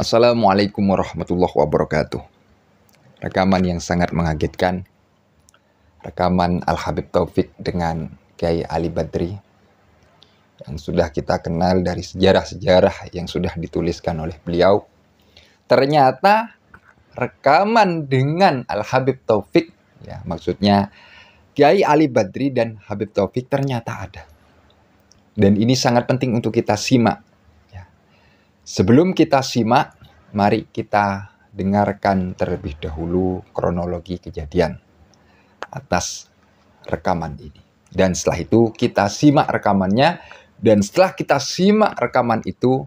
Assalamualaikum warahmatullahi wabarakatuh. Rekaman yang sangat mengagetkan. Rekaman Al-Habib Taufik dengan Kiai Ali Badri yang sudah kita kenal dari sejarah-sejarah yang sudah dituliskan oleh beliau. Ternyata rekaman dengan Al-Habib Taufik, ya maksudnya Kiai Ali Badri dan Habib Taufik ternyata ada. Dan ini sangat penting untuk kita simak Sebelum kita simak, mari kita dengarkan terlebih dahulu kronologi kejadian atas rekaman ini. Dan setelah itu kita simak rekamannya dan setelah kita simak rekaman itu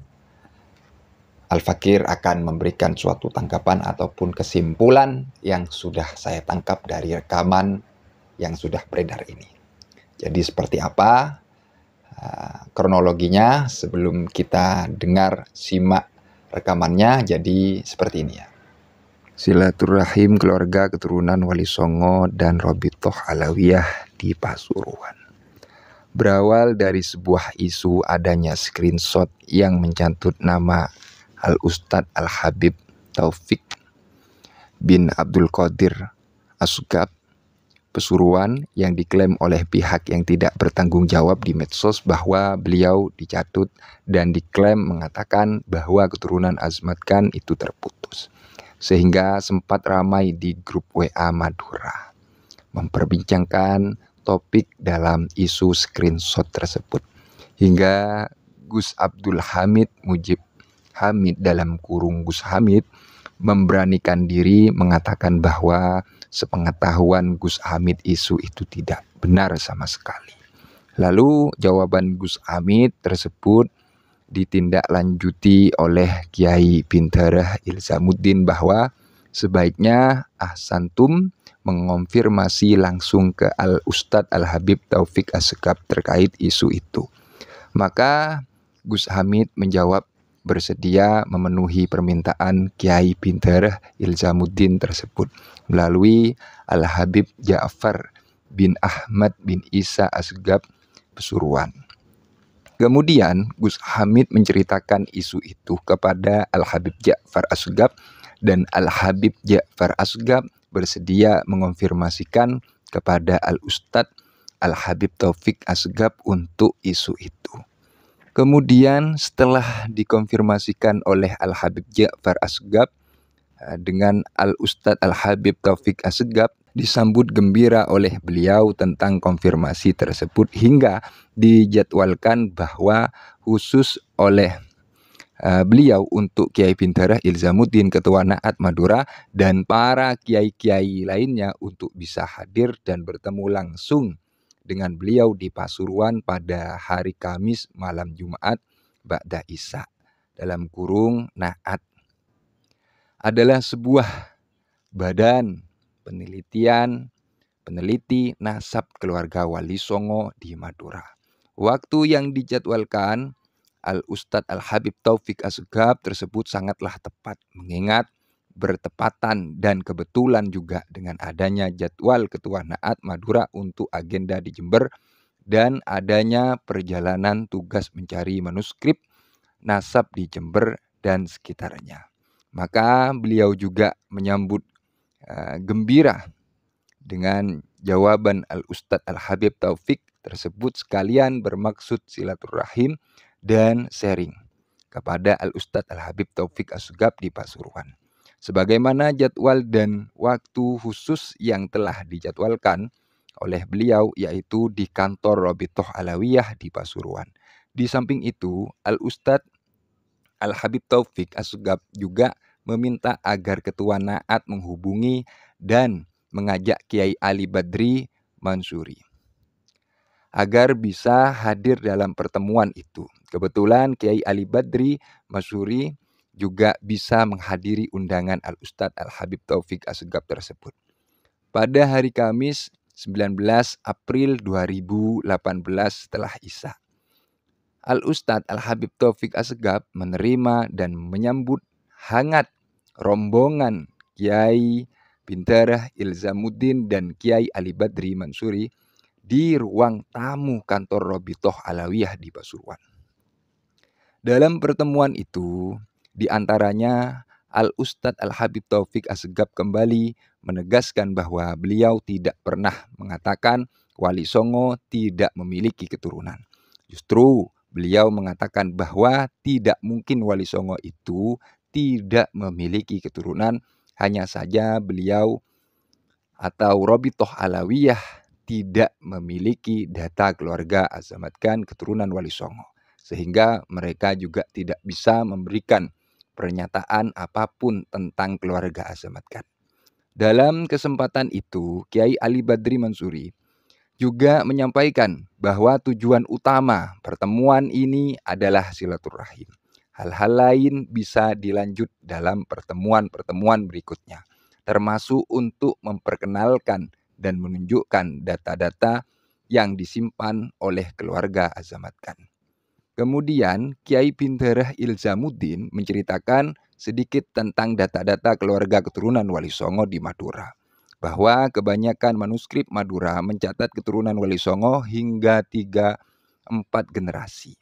Al-Fakir akan memberikan suatu tanggapan ataupun kesimpulan yang sudah saya tangkap dari rekaman yang sudah beredar ini. Jadi seperti apa? kronologinya sebelum kita dengar simak rekamannya jadi seperti ini ya. Silaturahim keluarga keturunan Wali Songo dan Robitoh Alawiyah di Pasuruan. Berawal dari sebuah isu adanya screenshot yang mencantut nama Al ustad Al Habib Taufik bin Abdul Qadir Asgab Pesuruan yang diklaim oleh pihak yang tidak bertanggung jawab di medsos bahwa beliau dicatut dan diklaim mengatakan bahwa keturunan Azmat Khan itu terputus. Sehingga sempat ramai di grup WA Madura memperbincangkan topik dalam isu screenshot tersebut. Hingga Gus Abdul Hamid Mujib Hamid dalam kurung Gus Hamid memberanikan diri mengatakan bahwa sepengetahuan Gus Hamid isu itu tidak benar sama sekali. Lalu jawaban Gus Hamid tersebut ditindaklanjuti oleh Kiai Pintarah Ilzamuddin bahwa sebaiknya Ahsantum mengonfirmasi langsung ke Al Ustadz Al Habib Taufik Asgab terkait isu itu. Maka Gus Hamid menjawab bersedia memenuhi permintaan Kiai Pinter Ilzamuddin tersebut melalui Al-Habib Ja'far bin Ahmad bin Isa Asgab Pesuruan. Kemudian Gus Hamid menceritakan isu itu kepada Al-Habib Ja'far Asgab dan Al-Habib Ja'far Asgab bersedia mengonfirmasikan kepada Al-Ustadz Al-Habib Taufik Asgab untuk isu itu. Kemudian setelah dikonfirmasikan oleh Al-Habib Ja'far Asgab eh, dengan Al-Ustadz Al-Habib Taufik Asgab disambut gembira oleh beliau tentang konfirmasi tersebut hingga dijadwalkan bahwa khusus oleh eh, beliau untuk Kiai Pintarah Ilzamuddin Ketua Naat Madura dan para kiai-kiai lainnya untuk bisa hadir dan bertemu langsung dengan beliau di Pasuruan pada hari Kamis malam Jumat Ba'da Isa dalam kurung Naat adalah sebuah badan penelitian peneliti nasab keluarga Wali Songo di Madura. Waktu yang dijadwalkan Al Ustadz Al Habib Taufik Asgab tersebut sangatlah tepat mengingat bertepatan dan kebetulan juga dengan adanya jadwal Ketua Naat Madura untuk agenda di Jember dan adanya perjalanan tugas mencari manuskrip nasab di Jember dan sekitarnya. Maka beliau juga menyambut eh, gembira dengan jawaban Al-Ustadz Al-Habib Taufik tersebut sekalian bermaksud silaturahim dan sharing kepada Al-Ustadz Al-Habib Taufik Asugab di Pasuruan sebagaimana jadwal dan waktu khusus yang telah dijadwalkan oleh beliau yaitu di kantor Robitoh Alawiyah di Pasuruan. Di samping itu, Al-Ustadz Al-Habib Taufik Asgab juga meminta agar Ketua Naat menghubungi dan mengajak Kiai Ali Badri Mansuri agar bisa hadir dalam pertemuan itu. Kebetulan Kiai Ali Badri Mansuri juga bisa menghadiri undangan Al-Ustadz Al-Habib Taufik Asgab tersebut. Pada hari Kamis 19 April 2018 setelah Isa. Al-Ustadz Al-Habib Taufik Asgab menerima dan menyambut hangat rombongan Kiai Bintarah Ilzamuddin dan Kiai Ali Badri Mansuri di ruang tamu kantor Robitoh Alawiyah di Pasuruan. Dalam pertemuan itu, di antaranya Al-Ustadz Al-Habib Taufik Asegab kembali menegaskan bahwa beliau tidak pernah mengatakan Wali Songo tidak memiliki keturunan. Justru beliau mengatakan bahwa tidak mungkin Wali Songo itu tidak memiliki keturunan, hanya saja beliau atau Robitoh Alawiyah tidak memiliki data keluarga azamatkan keturunan Wali Songo. Sehingga mereka juga tidak bisa memberikan pernyataan apapun tentang keluarga Azamat Khan. Dalam kesempatan itu, Kiai Ali Badri Mansuri juga menyampaikan bahwa tujuan utama pertemuan ini adalah silaturahim. Hal-hal lain bisa dilanjut dalam pertemuan-pertemuan berikutnya, termasuk untuk memperkenalkan dan menunjukkan data-data yang disimpan oleh keluarga Azamat Khan. Kemudian Kiai Pinterah Ilzamuddin menceritakan sedikit tentang data-data keluarga keturunan Wali Songo di Madura. Bahwa kebanyakan manuskrip Madura mencatat keturunan Wali Songo hingga 3-4 generasi.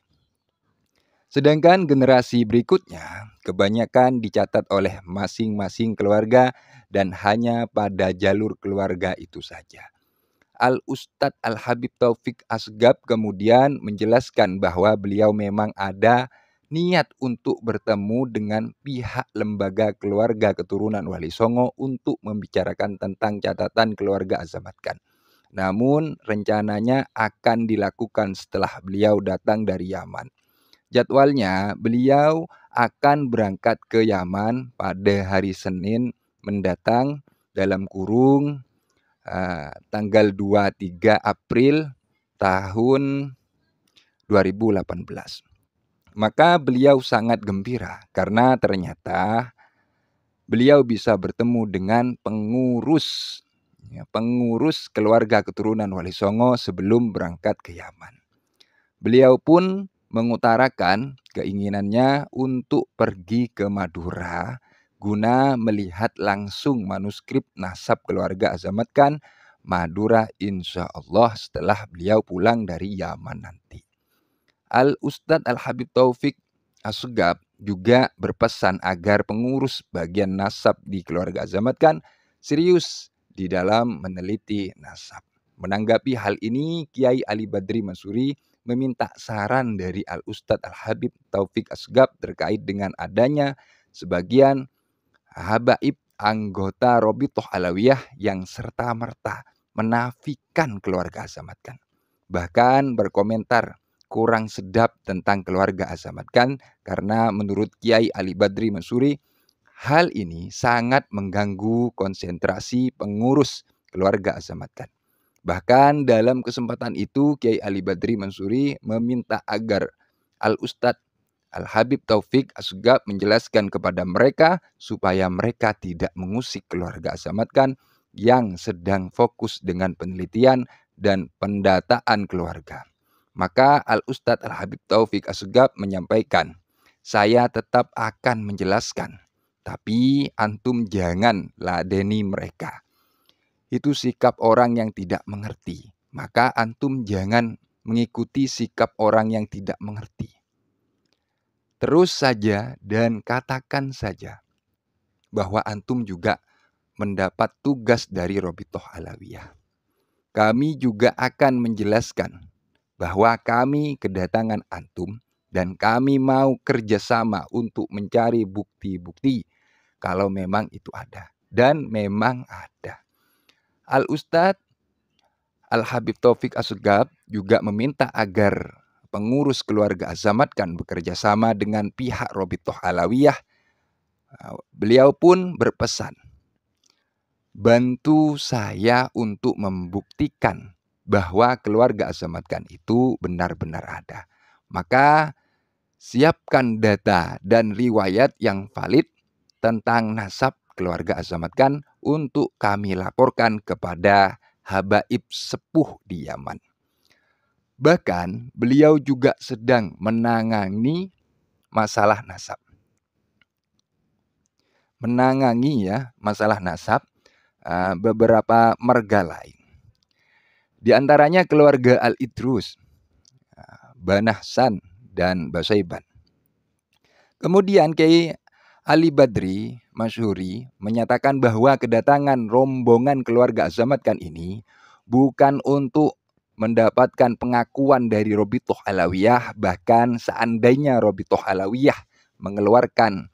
Sedangkan generasi berikutnya kebanyakan dicatat oleh masing-masing keluarga dan hanya pada jalur keluarga itu saja. Al Ustadz Al Habib Taufik Asgab kemudian menjelaskan bahwa beliau memang ada niat untuk bertemu dengan pihak lembaga keluarga keturunan Wali Songo untuk membicarakan tentang catatan keluarga Azamatkan. Namun rencananya akan dilakukan setelah beliau datang dari Yaman. Jadwalnya beliau akan berangkat ke Yaman pada hari Senin mendatang dalam kurung uh, tanggal 23 April tahun 2018. Maka beliau sangat gembira karena ternyata beliau bisa bertemu dengan pengurus ya, pengurus keluarga keturunan Wali Songo sebelum berangkat ke Yaman. Beliau pun mengutarakan keinginannya untuk pergi ke Madura guna melihat langsung manuskrip nasab keluarga Azamat Khan Madura insya Allah setelah beliau pulang dari Yaman nanti. Al-Ustadz Al-Habib Taufik Asgab juga berpesan agar pengurus bagian nasab di keluarga Azamat Khan serius di dalam meneliti nasab. Menanggapi hal ini, Kiai Ali Badri Mansuri meminta saran dari Al-Ustadz Al-Habib Taufik Asgab terkait dengan adanya sebagian habaib anggota Robitoh Alawiyah yang serta-merta menafikan keluarga Azamat Khan. Bahkan berkomentar kurang sedap tentang keluarga Azamat Khan karena menurut Kiai Ali Badri Mansuri, hal ini sangat mengganggu konsentrasi pengurus keluarga Azamat Khan. Bahkan dalam kesempatan itu Kiai Ali Badri Mansuri meminta agar Al Ustadz Al-Habib Taufik Asgab menjelaskan kepada mereka supaya mereka tidak mengusik keluarga Asamatkan yang sedang fokus dengan penelitian dan pendataan keluarga. Maka Al-Ustadz Al-Habib Taufik Asgab menyampaikan, saya tetap akan menjelaskan, tapi antum jangan ladeni mereka. Itu sikap orang yang tidak mengerti. Maka antum jangan mengikuti sikap orang yang tidak mengerti Terus saja dan katakan saja bahwa antum juga mendapat tugas dari Robitoh Alawiyah. Kami juga akan menjelaskan bahwa kami kedatangan antum dan kami mau kerjasama untuk mencari bukti-bukti kalau memang itu ada. Dan memang ada. Al-Ustadz Al-Habib Taufik Asugab juga meminta agar pengurus keluarga Azamat kan bekerja sama dengan pihak Robitoh Alawiyah. Uh, beliau pun berpesan, bantu saya untuk membuktikan bahwa keluarga Azamat kan itu benar-benar ada. Maka siapkan data dan riwayat yang valid tentang nasab keluarga Azamat kan untuk kami laporkan kepada Habaib sepuh di Yaman. Bahkan beliau juga sedang menangani masalah nasab. Menangani ya masalah nasab eh, beberapa merga lain. Di antaranya keluarga Al-Idrus, eh, Banahsan, dan Basaiban. Kemudian Kiai Ali Badri Masyuri menyatakan bahwa kedatangan rombongan keluarga Azamat ini bukan untuk mendapatkan pengakuan dari Robitoh Alawiyah bahkan seandainya Robitoh Alawiyah mengeluarkan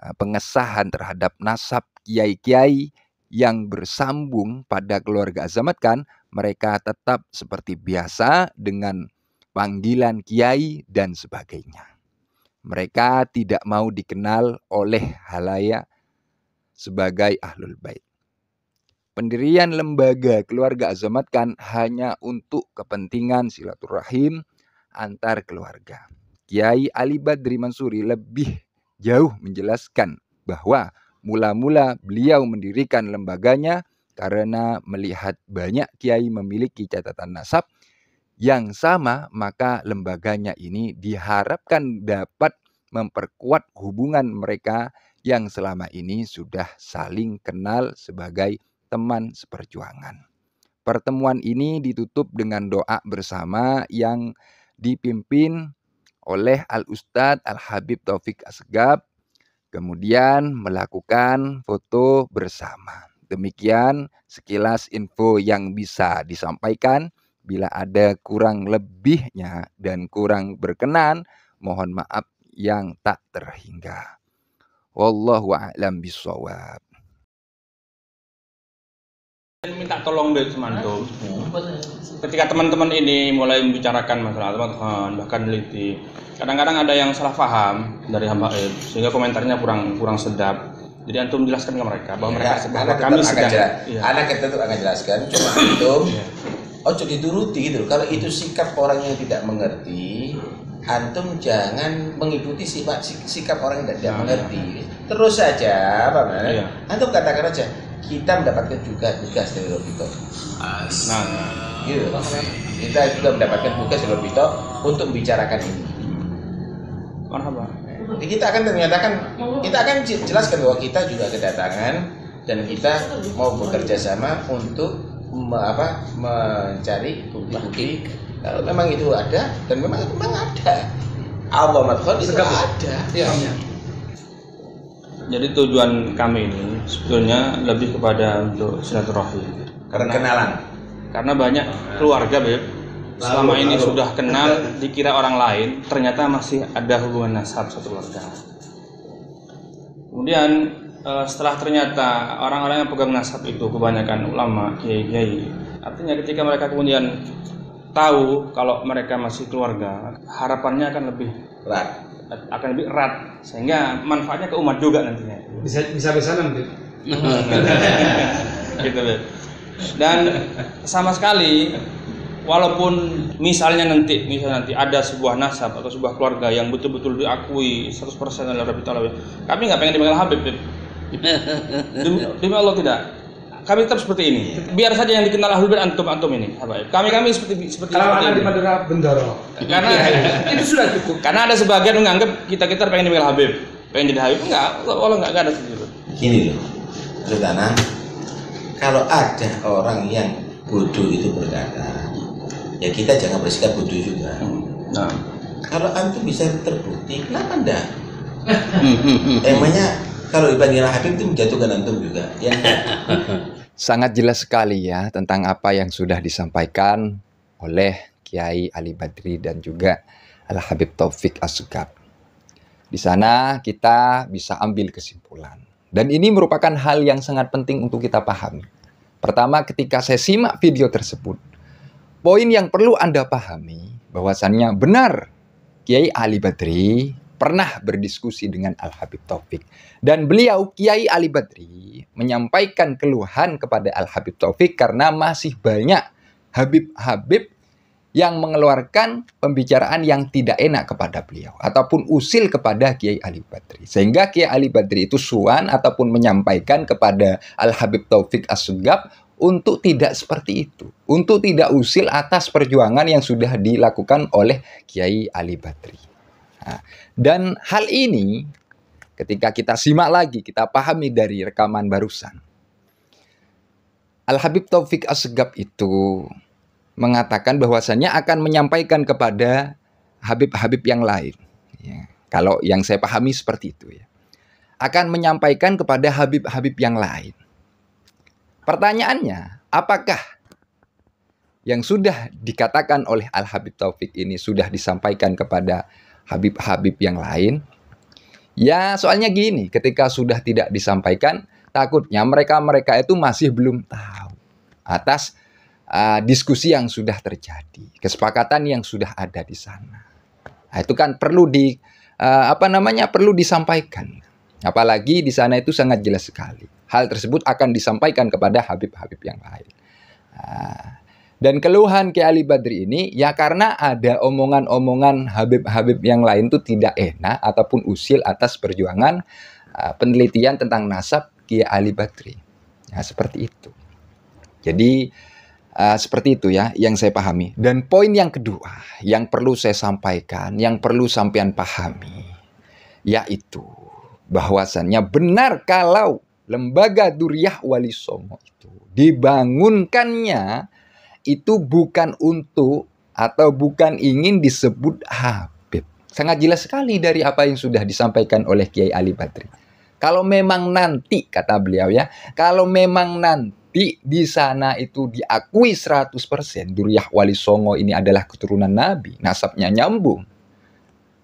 eh, pengesahan terhadap nasab kiai-kiai yang bersambung pada keluarga Azamat kan mereka tetap seperti biasa dengan panggilan kiai dan sebagainya. Mereka tidak mau dikenal oleh halayak sebagai ahlul bait. Pendirian lembaga keluarga azamat kan hanya untuk kepentingan silaturahim antar keluarga. Kiai Ali Badri Mansuri lebih jauh menjelaskan bahwa mula-mula beliau mendirikan lembaganya karena melihat banyak kiai memiliki catatan nasab yang sama, maka lembaganya ini diharapkan dapat memperkuat hubungan mereka yang selama ini sudah saling kenal sebagai teman seperjuangan. Pertemuan ini ditutup dengan doa bersama yang dipimpin oleh Al-Ustadz Al-Habib Taufik Asgab, kemudian melakukan foto bersama. Demikian sekilas info yang bisa disampaikan. Bila ada kurang lebihnya dan kurang berkenan, mohon maaf yang tak terhingga. Wallahu a'lam bishawab minta tolong dari semantum ketika teman-teman ini mulai membicarakan masalah teman teman bahkan teliti. kadang-kadang ada yang salah paham dari hamba eh, sehingga komentarnya kurang kurang sedap jadi antum jelaskan ke mereka bahwa mereka ya, bahwa kami sedang ya. anak kita tuh akan jelaskan cuma antum iya. ojo dituruti gitu kalau itu sikap orang yang tidak mengerti antum jangan mengikuti sifat sikap orang yang tidak nah, mengerti terus saja apa ya. antum katakan aja kita mendapatkan juga tugas dari Lobito. nah, gitu. Kita juga mendapatkan tugas dari Lobito untuk membicarakan ini. Marhaba. Kita akan menyatakan, kita akan jelaskan bahwa kita juga kedatangan dan kita mau bekerja sama untuk me, apa, mencari bukti-bukti kalau memang itu ada dan memang memang ada. Allah madkhal itu ada. Iya. Ya jadi tujuan kami ini sebetulnya lebih kepada untuk silaturahmi karena kenalan karena banyak keluarga beb selama ini lalu. sudah kenal dikira orang lain ternyata masih ada hubungan nasab satu keluarga kemudian eh, setelah ternyata orang-orang yang pegang nasab itu kebanyakan ulama kiai-kiai artinya ketika mereka kemudian tahu kalau mereka masih keluarga harapannya akan lebih berat akan lebih erat sehingga manfaatnya ke umat juga nantinya bisa bisa bisa nanti gitu dan sama sekali walaupun misalnya nanti misalnya nanti ada sebuah nasab atau sebuah keluarga yang betul-betul diakui 100% oleh Rabbi Talawi kami nggak pengen dipanggil Habib demi, demi Allah tidak kami tetap seperti ini. Iya. Biar saja yang dikenal Ahlul Bait antum antum ini. Kami kami seperti seperti Kalau ada di Madura Bendoro. Karena iya, iya. itu sudah cukup. Karena ada sebagian menganggap kita kita pengen dipanggil Habib, pengen jadi Habib enggak, Kalau enggak, enggak ada seperti Gini loh, Sultana, kalau ada orang yang bodoh itu berkata, ya kita jangan bersikap bodoh juga. Hmm. Nah. Kalau antum bisa terbukti, kenapa enggak? Hmm, hmm, Emangnya kalau dipanggil Habib itu menjatuhkan antum juga, ya? Sangat jelas sekali ya tentang apa yang sudah disampaikan oleh Kiai Ali Badri dan juga Al Habib Taufik Asukab. Di sana kita bisa ambil kesimpulan. Dan ini merupakan hal yang sangat penting untuk kita pahami. Pertama, ketika saya simak video tersebut, poin yang perlu Anda pahami bahwasannya benar Kiai Ali Badri pernah berdiskusi dengan Al-Habib Taufik. Dan beliau, Kiai Ali Badri, menyampaikan keluhan kepada Al-Habib Taufik karena masih banyak Habib-Habib yang mengeluarkan pembicaraan yang tidak enak kepada beliau ataupun usil kepada Kiai Ali Badri. Sehingga Kiai Ali Badri itu suan ataupun menyampaikan kepada Al-Habib Taufik As-Sugab untuk tidak seperti itu, untuk tidak usil atas perjuangan yang sudah dilakukan oleh Kiai Ali Badri. Nah, dan hal ini ketika kita simak lagi, kita pahami dari rekaman barusan. Al-Habib Taufik Assegaf itu mengatakan bahwasannya akan menyampaikan kepada Habib-Habib yang lain. Ya, kalau yang saya pahami seperti itu ya. Akan menyampaikan kepada Habib-Habib yang lain. Pertanyaannya, apakah yang sudah dikatakan oleh Al-Habib Taufik ini sudah disampaikan kepada Habib-Habib yang lain? Ya, soalnya gini, ketika sudah tidak disampaikan, takutnya mereka-mereka itu masih belum tahu atas uh, diskusi yang sudah terjadi, kesepakatan yang sudah ada di sana. Nah, itu kan perlu di uh, apa namanya perlu disampaikan. Apalagi di sana itu sangat jelas sekali. Hal tersebut akan disampaikan kepada Habib-Habib yang lain. Ah, dan keluhan Ki Ali Badri ini ya karena ada omongan-omongan Habib-Habib yang lain tuh tidak enak ataupun usil atas perjuangan uh, penelitian tentang nasab Ki Ali Badri. Ya seperti itu. Jadi uh, seperti itu ya yang saya pahami. Dan poin yang kedua yang perlu saya sampaikan, yang perlu sampean pahami yaitu bahwasannya benar kalau lembaga Duriah Wali Songo itu dibangunkannya itu bukan untuk atau bukan ingin disebut Habib. Sangat jelas sekali dari apa yang sudah disampaikan oleh Kiai Ali Badri. Kalau memang nanti, kata beliau ya, kalau memang nanti di sana itu diakui 100% Duryah Wali Songo ini adalah keturunan Nabi, nasabnya nyambung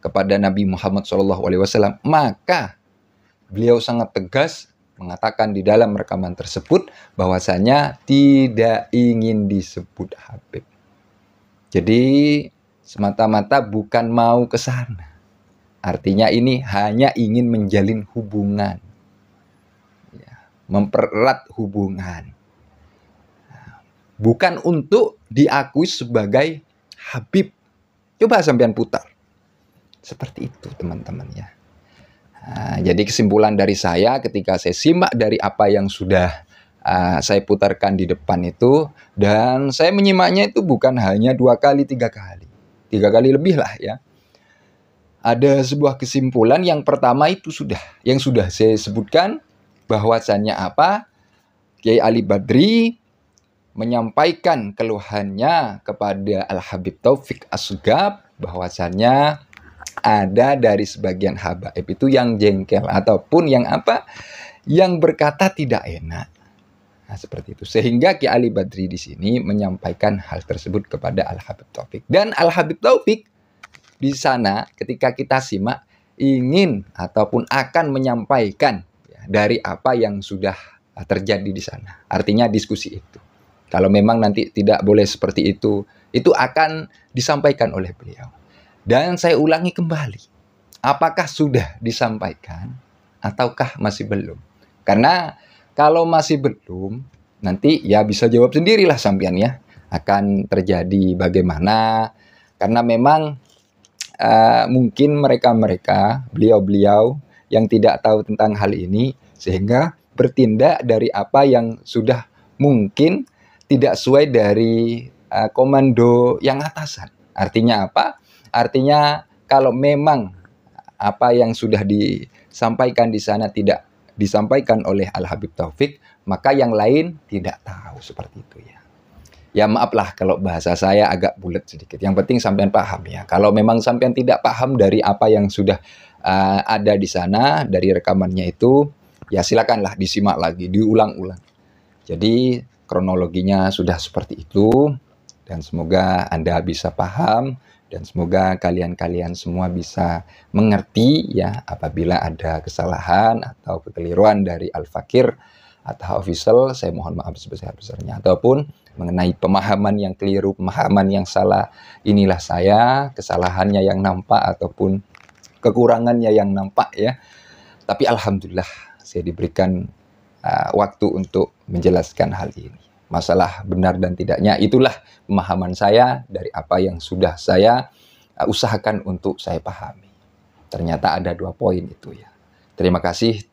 kepada Nabi Muhammad SAW, maka beliau sangat tegas mengatakan di dalam rekaman tersebut bahwasanya tidak ingin disebut Habib. Jadi semata-mata bukan mau ke sana. Artinya ini hanya ingin menjalin hubungan. Ya, mempererat hubungan. Bukan untuk diakui sebagai Habib. Coba sampean putar. Seperti itu teman-teman ya. Ah, jadi kesimpulan dari saya ketika saya simak dari apa yang sudah ah, saya putarkan di depan itu dan saya menyimaknya itu bukan hanya dua kali tiga kali tiga kali lebih lah ya ada sebuah kesimpulan yang pertama itu sudah yang sudah saya sebutkan bahwasannya apa Kiai Ali Badri menyampaikan keluhannya kepada Al Habib Taufik Asugab bahwasannya ada dari sebagian habaib itu yang jengkel ataupun yang apa? Yang berkata tidak enak. Nah, seperti itu. Sehingga Ki Ali Badri di sini menyampaikan hal tersebut kepada Al Habib Taufik. Dan Al Habib Taufik di sana ketika kita simak ingin ataupun akan menyampaikan ya, dari apa yang sudah terjadi di sana. Artinya diskusi itu. Kalau memang nanti tidak boleh seperti itu, itu akan disampaikan oleh beliau. Dan saya ulangi kembali, apakah sudah disampaikan ataukah masih belum? Karena kalau masih belum, nanti ya bisa jawab sendirilah sampian ya akan terjadi bagaimana karena memang uh, mungkin mereka-mereka beliau-beliau yang tidak tahu tentang hal ini sehingga bertindak dari apa yang sudah mungkin tidak sesuai dari uh, komando yang atasan. Artinya apa? Artinya kalau memang apa yang sudah disampaikan di sana tidak disampaikan oleh Al Habib Taufik, maka yang lain tidak tahu seperti itu ya. Ya maaflah kalau bahasa saya agak bulat sedikit. Yang penting sampean paham ya. Kalau memang sampean tidak paham dari apa yang sudah uh, ada di sana dari rekamannya itu, ya silakanlah disimak lagi, diulang-ulang. Jadi kronologinya sudah seperti itu dan semoga Anda bisa paham dan semoga kalian-kalian semua bisa mengerti ya apabila ada kesalahan atau kekeliruan dari Al-Fakir atau Official saya mohon maaf sebesar-besarnya ataupun mengenai pemahaman yang keliru, pemahaman yang salah inilah saya kesalahannya yang nampak ataupun kekurangannya yang nampak ya tapi alhamdulillah saya diberikan uh, waktu untuk menjelaskan hal ini masalah benar dan tidaknya. Itulah pemahaman saya dari apa yang sudah saya uh, usahakan untuk saya pahami. Ternyata ada dua poin itu ya. Terima kasih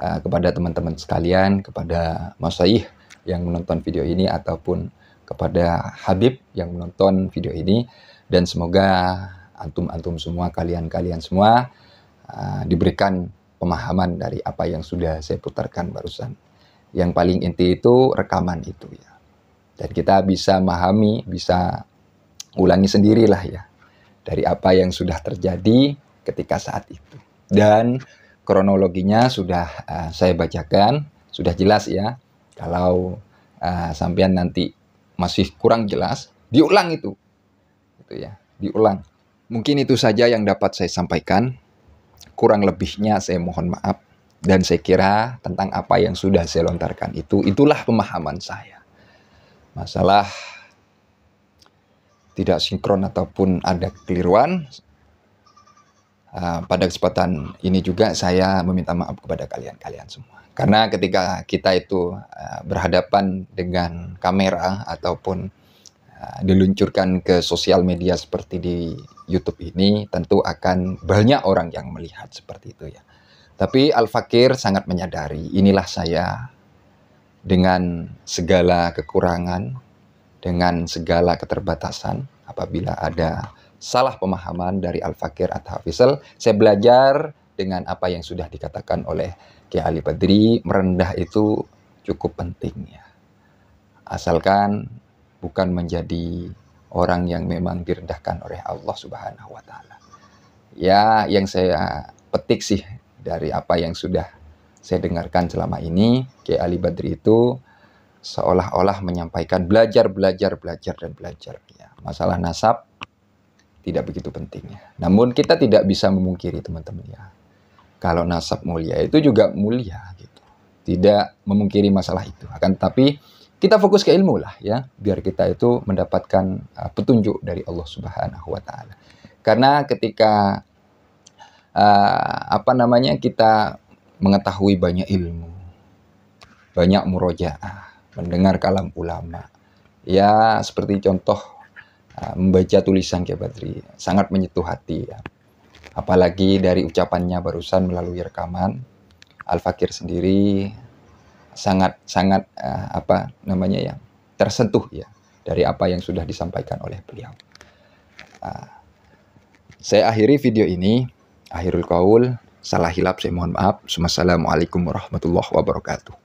uh, kepada teman-teman sekalian, kepada Mas Saih yang menonton video ini ataupun kepada Habib yang menonton video ini dan semoga antum-antum semua, kalian-kalian semua uh, diberikan pemahaman dari apa yang sudah saya putarkan barusan. Yang paling inti itu rekaman itu ya. Dan kita bisa memahami, bisa ulangi sendirilah ya dari apa yang sudah terjadi ketika saat itu. Dan kronologinya sudah uh, saya bacakan, sudah jelas ya. Kalau uh, sampean nanti masih kurang jelas, diulang itu. Gitu ya, diulang. Mungkin itu saja yang dapat saya sampaikan. Kurang lebihnya saya mohon maaf. Dan saya kira tentang apa yang sudah saya lontarkan itu, itulah pemahaman saya. Masalah tidak sinkron ataupun ada keliruan, ah, pada kesempatan ini juga saya meminta maaf kepada kalian-kalian semua. Karena ketika kita itu ah, berhadapan dengan kamera ataupun ah, diluncurkan ke sosial media seperti di YouTube ini, tentu akan banyak orang yang melihat seperti itu ya. Tapi Al-Fakir sangat menyadari, inilah saya dengan segala kekurangan, dengan segala keterbatasan, apabila ada salah pemahaman dari Al-Fakir atau Hafizal, saya belajar dengan apa yang sudah dikatakan oleh Ki Ali Badri, merendah itu cukup penting ya. Asalkan bukan menjadi orang yang memang direndahkan oleh Allah Subhanahu wa taala. Ya, yang saya petik sih dari apa yang sudah saya dengarkan selama ini, Kiai Ali Badri itu seolah-olah menyampaikan belajar, belajar, belajar, dan belajar. Ya, masalah nasab tidak begitu penting. Ya. Namun kita tidak bisa memungkiri teman-teman ya. Kalau nasab mulia itu juga mulia gitu. Tidak memungkiri masalah itu. Akan tetapi kita fokus ke ilmu lah ya, biar kita itu mendapatkan uh, petunjuk dari Allah Subhanahu wa taala. Karena ketika Eh, apa namanya kita mengetahui banyak ilmu, banyak murojaah, mendengar kalam ulama. Ya seperti contoh eh, membaca tulisan Kiai Badri sangat menyentuh hati ya. Apalagi dari ucapannya barusan melalui rekaman Al Fakir sendiri sangat sangat eh, apa namanya ya tersentuh ya dari apa yang sudah disampaikan oleh beliau. saya akhiri video ini Akhirul kaul salah hilap saya mohon maaf. Assalamualaikum warahmatullahi wabarakatuh.